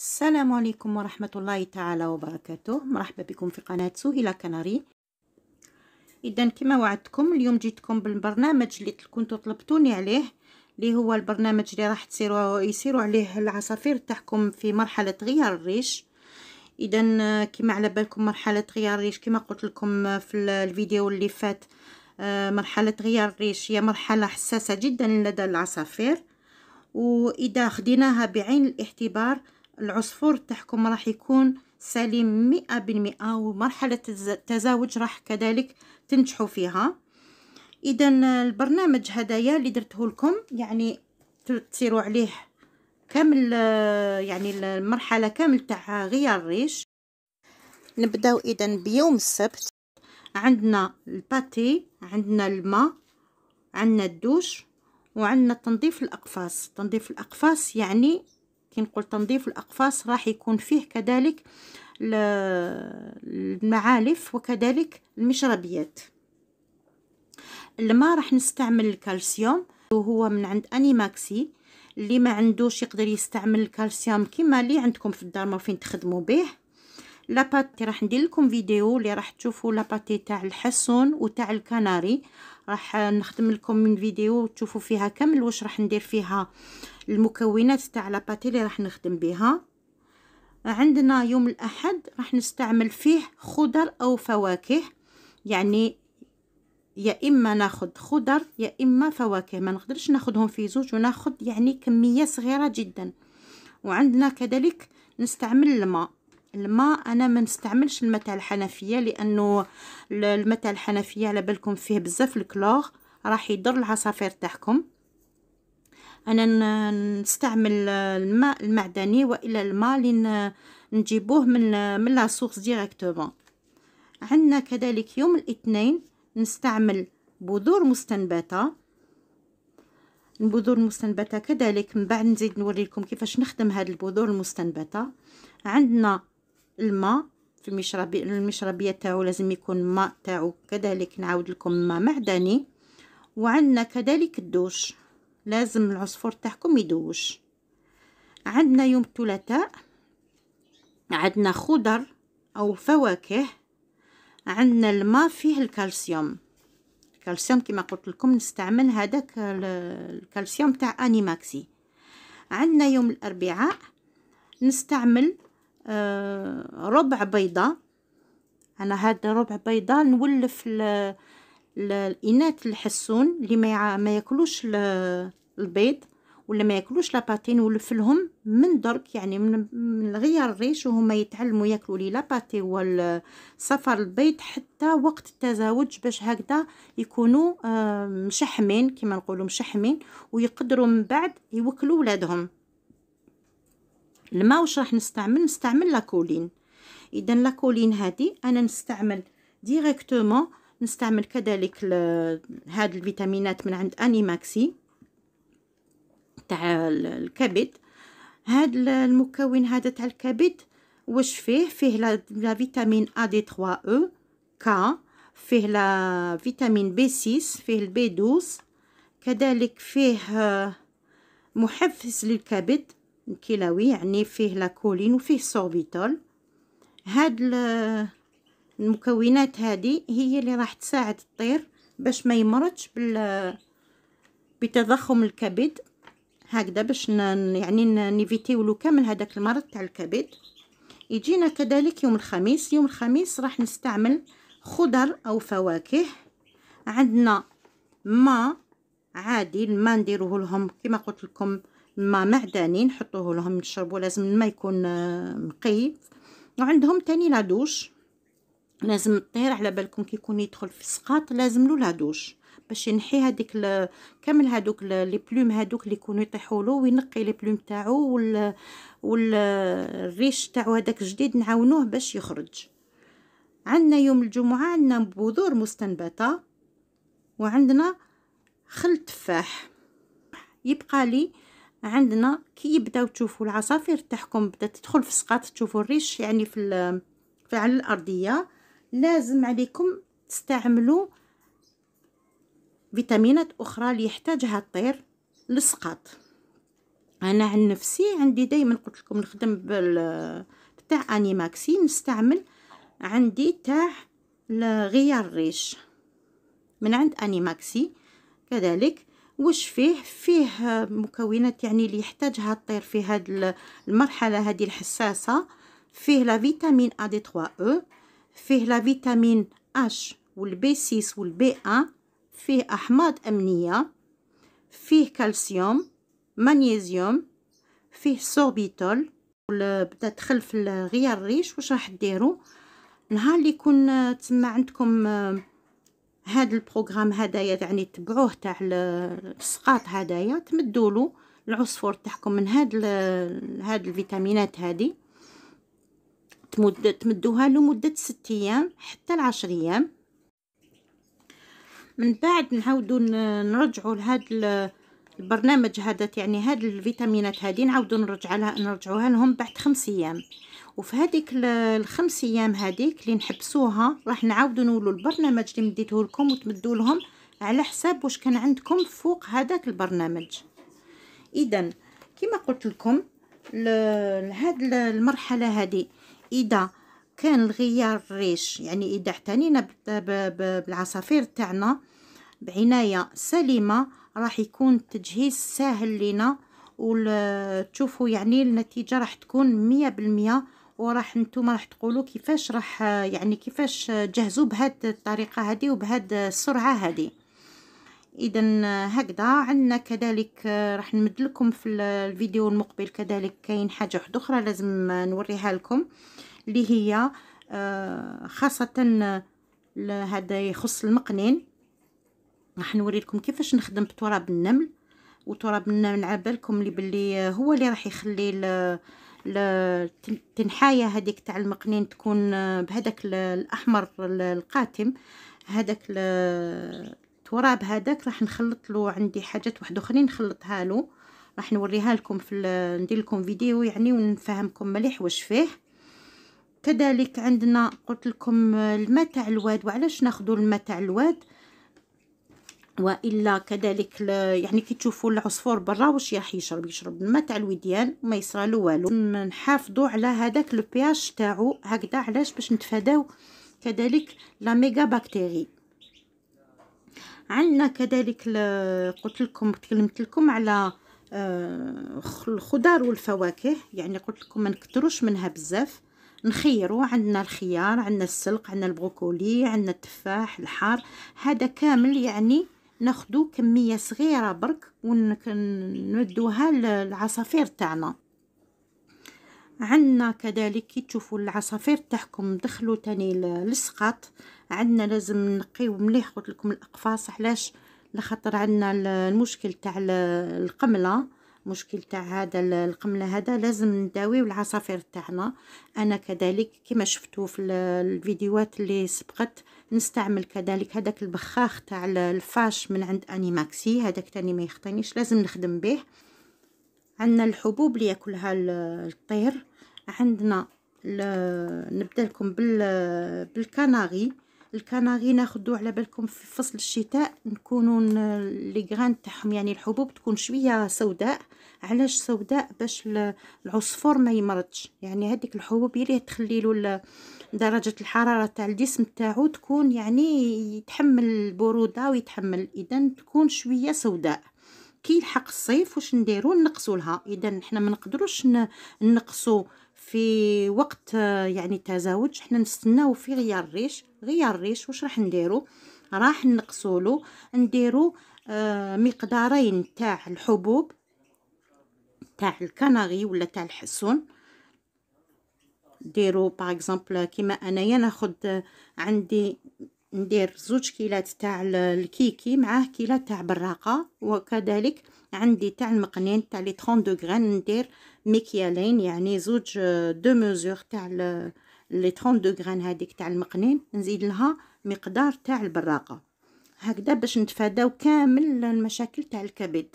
السلام عليكم ورحمة الله تعالى وبركاته مرحبا بكم في قناة سهيلة كناري إذا كما وعدتكم اليوم جيتكم بالبرنامج اللي كنتو طلبتوني عليه اللي هو البرنامج اللي راح تصيروا يسيروا عليه العصافير تاعكم في مرحلة غيار الريش إذا آه، كما على بالكم مرحلة غيار الريش كما قلت لكم آه، في الفيديو اللي فات آه، مرحلة غيار الريش هي مرحلة حساسة جدا لدى العصافير وإذا خديناها بعين الاعتبار العصفور تاعكم راح يكون سليم مئة بالمئة ومرحلة التزاوج راح كذلك تنجحوا فيها اذا البرنامج هدايا اللي درته لكم يعني تسيروا عليه كامل يعني المرحلة كامل تاع غيار الريش نبداو اذا بيوم السبت عندنا الباتي عندنا الماء عندنا الدوش وعندنا تنظيف الاقفاص تنظيف الاقفاص يعني كي نقول تنظيف الأقفاص راح يكون فيه كذلك المعالف وكذلك المشربيات الماء راح نستعمل الكالسيوم وهو من عند انيماكسي اللي ما عندوش يقدر يستعمل الكالسيوم كما اللي عندكم في الدار ما فين تخدموا به لاباتي راح ندير لكم فيديو اللي راح تشوفوا لاباتي تاع الحصون وتاع الكناري راح نخدم لكم من فيديو تشوفوا فيها كامل واش راح ندير فيها المكونات تاع لاباتي اللي راح نخدم بها عندنا يوم الاحد راح نستعمل فيه خضر او فواكه يعني يا اما ناخذ خضر يا اما فواكه ما نقدرش ناخذهم في زوج وناخذ يعني كميه صغيره جدا وعندنا كذلك نستعمل الماء الماء انا ما نستعملش الماء تاع الحنفيه لانه الماء تاع الحنفيه على بالكم فيه بزاف الكلور راح يضر العصافير تاعكم انا نستعمل الماء المعدني والا الماء اللي نجيبوه من من لا سورس ديريكتومون عندنا كذلك يوم الاثنين نستعمل بذور مستنبته البذور المستنبته كذلك من بعد نزيد نوريكم كيفاش نخدم هاد البذور المستنبته عندنا الماء في المشربي المشربيه تاعو لازم يكون الماء تاعو كذلك نعاود لكم ماء معدني وعندنا كذلك الدوش لازم العصفور تاعكم يدوش عندنا يوم الثلاثاء عندنا خضر او فواكه عندنا الماء فيه الكالسيوم الكالسيوم كما قلت لكم نستعمل هذاك الكالسيوم تاع انيماكسي عندنا يوم الاربعاء نستعمل آه، ربع بيضه انا هاد ربع بيضه نولف الاناث الحسون اللي ما ما ياكلوش البيض ولا ما ياكلوش لاباتين نولفلهم من درك يعني من, من غير الريش وهما يتعلموا ياكلوا لي لاباتي والصفر البيض حتى وقت التزاوج باش هكذا يكونوا آه، مشحمين كما نقولوا مشحمين ويقدروا من بعد يوكلوا ولادهم الماء واش راح نستعمل نستعمل لاكولين اذا لاكولين هذه انا نستعمل ديريكتومون نستعمل كذلك هاد الفيتامينات من عند انيماكسي تاع الكبد هاد المكون هذا تاع الكبد واش فيه فيه لا فيتامين ا دي 3 او كا فيه لا فيتامين بي 6 فيه البي 12 كذلك فيه آه، محفز للكبد الكلوي يعني فيه لا كولين وفيه سوربيتول هاد المكونات هذه هي اللي راح تساعد الطير باش ما يمرضش بال بتضخم الكبد هكذا باش يعني نيفيتيو له كامل هذاك المرض تاع الكبد يجينا كذلك يوم الخميس يوم الخميس راح نستعمل خضر او فواكه عندنا ما عادي الماء نديروه لهم كما قلت لكم ما معدني نحطوه لهم يشربوا لازم الماء يكون نقي آه، وعندهم تاني لا دوش لازم الطير على بالكم كيكون يدخل في السقاط لازم له لادوش باش ينحي هذيك كامل هذوك لي بلوم هذوك اللي يكونوا يطيحوا له وينقي لي بلوم تاعو وال والريش تاعو هذاك الجديد نعاونوه باش يخرج عندنا يوم الجمعه عندنا بذور مستنبته وعندنا خل تفاح يبقى لي عندنا كي يبداو تشوفوا العصافير تاعكم بدات تدخل في السقاط تشوفوا الريش يعني في, في على الارضيه لازم عليكم تستعملوا فيتامينات اخرى اللي يحتاجها الطير للسقاط انا عن نفسي عندي دائما قلت لكم نخدم بال تاع انيماكسي نستعمل عندي تاع غيار الريش من عند انيماكسي كذلك واش فيه فيه مكونات يعني اللي يحتاجها الطير في هذه المرحله هذه الحساسه فيه لا فيتامين ا دي 3 او فيه لا فيتامين اش والبي 6 والبي 1 فيه احماض امنيه فيه كالسيوم مغنيسيوم فيه سوربيتول بدا تدخل في غيار الريش واش راح ديروا نهار اللي يكون آه، تما عندكم آه، هاد البروغرام هدايا يعني تبعوه تاع السقاط هدايا تمدوا له العصفور تاعكم من هاد هاد الفيتامينات هذه تمد تمدوها له مده 6 ايام حتى ل 10 ايام من بعد نعاودو نرجعوا لهذا البرنامج هذا يعني هاد الفيتامينات هذه نعاودو نرجع لها نرجعوها لهم بعد خمس ايام وفي هذيك الخمس ايام هذيك اللي نحبسوها راح نعاودو نولو البرنامج اللي مديته لكم وتمدوا لهم على حساب واش كان عندكم فوق هذاك البرنامج اذا كما قلت لكم لهاد المرحله هذه اذا كان الغيار الريش يعني اذا احتنينا بالعصافير تاعنا بعنايه سليمه راح يكون التجهيز سهل لنا وتشوفوا يعني النتيجه راح تكون مية بالمية وراح نتوما راح تقولوا كيفاش راح يعني كيفاش جهزوا بهاد الطريقه هذه وبهذه السرعه هذه اذا هكذا عندنا كذلك راح نمد لكم في الفيديو المقبل كذلك كاين حاجه اخرى لازم نوريها لكم اللي هي آه، خاصه هذا يخص المقنين راح نوري لكم كيفاش نخدم بتراب النمل وتراب النمل على بالكم اللي باللي آه، هو اللي راح يخلي التنحايه هذيك تاع المقنين تكون آه، بهذاك الاحمر القاتم هذاك التراب هذاك راح نخلط له عندي حاجات واحد اخرين نخلطها له راح نوريها لكم في ندير لكم فيديو يعني ونفهمكم مليح واش فيه كذلك عندنا قلت لكم الماء تاع الواد وعلاش ناخذوا الماء تاع الواد والا كذلك يعني كي تشوفوا العصفور برا واش راح يشرب يشرب الماء تاع الوديان ما يصرى له والو نحافظوا على هذاك لو بي اش تاعو هكذا علاش باش نتفاداو كذلك لا ميغا باكتيري عندنا كذلك قلت لكم تكلمت لكم على آه، الخضار والفواكه يعني قلت لكم ما نكتروش منها بزاف نخيرو عندنا الخيار عندنا السلق عندنا البروكولي عندنا التفاح الحار هذا كامل يعني ناخدو كميه صغيره برك ونمدوها للعصافير تاعنا عندنا كذلك كي تشوفوا العصافير تاعكم دخلوا تاني للسقاط عندنا لازم نقيو مليح قلت لكم الاقفاص علاش لخاطر عندنا المشكل تاع القمله مشكل تاع هذا القمله هذا لازم نداويو العصافير تاعنا انا كذلك كما شفتوا في الفيديوهات اللي سبقت نستعمل كذلك هذاك البخاخ تاع الفاش من عند انيماكسي هذاك تاني ما يخطينيش لازم نخدم به عندنا الحبوب اللي ياكلها الطير عندنا نبدا لكم بالكناغي الكناغي ناخدو على بالكم في فصل الشتاء نكونوا لي غران تاعهم يعني الحبوب تكون شويه سوداء علاش سوداء باش العصفور ما يمرضش يعني هذيك الحبوب اللي تخلي له درجه الحراره تاع الجسم تاعو تكون يعني يتحمل البروده ويتحمل اذا تكون شويه سوداء كي يلحق الصيف واش نديرو نقصولها اذا حنا ما نقدروش نقصو في وقت آه، يعني التزاوج حنا نستناو في غيار الريش غيار الريش واش راح نديرو راح نقصولو نديرو آه، مقدارين تاع الحبوب تاع الكناغي ولا تاع الحسون ديرو باغ اكزومبل كيما انايا ناخد آه، عندي ندير زوج كيلات تاع الكيكي معاه كيلات تاع براقه وكذلك عندي تاع المقنين تاع لي 30 غران ندير مكيالين يعني زوج دو ميزور تاع لي 32 غران هذيك تاع المقنين نزيد لها مقدار تاع البراقه هكذا باش نتفاداو كامل المشاكل تاع الكبد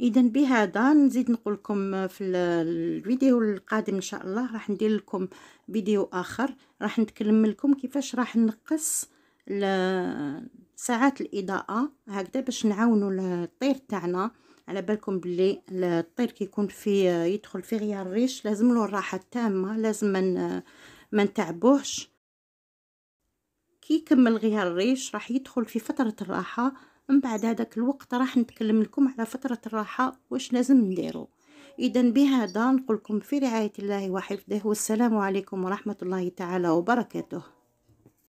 اذا بهذا نزيد نقول لكم في الفيديو القادم ان شاء الله راح ندير لكم فيديو اخر راح نتكلم لكم كيفاش راح نقص ساعات الاضاءه هكذا باش نعاونوا الطير تاعنا على بالكم بلي الطير كيكون في يدخل في غيار الريش لازم له الراحه التامه لازم من ما نتعبوهش كي يكمل غيار الريش راح يدخل في فتره الراحه من بعد هذاك الوقت راح نتكلم لكم على فتره الراحه واش لازم نديرو اذا بهذا نقول لكم في رعايه الله وحفظه والسلام عليكم ورحمه الله تعالى وبركاته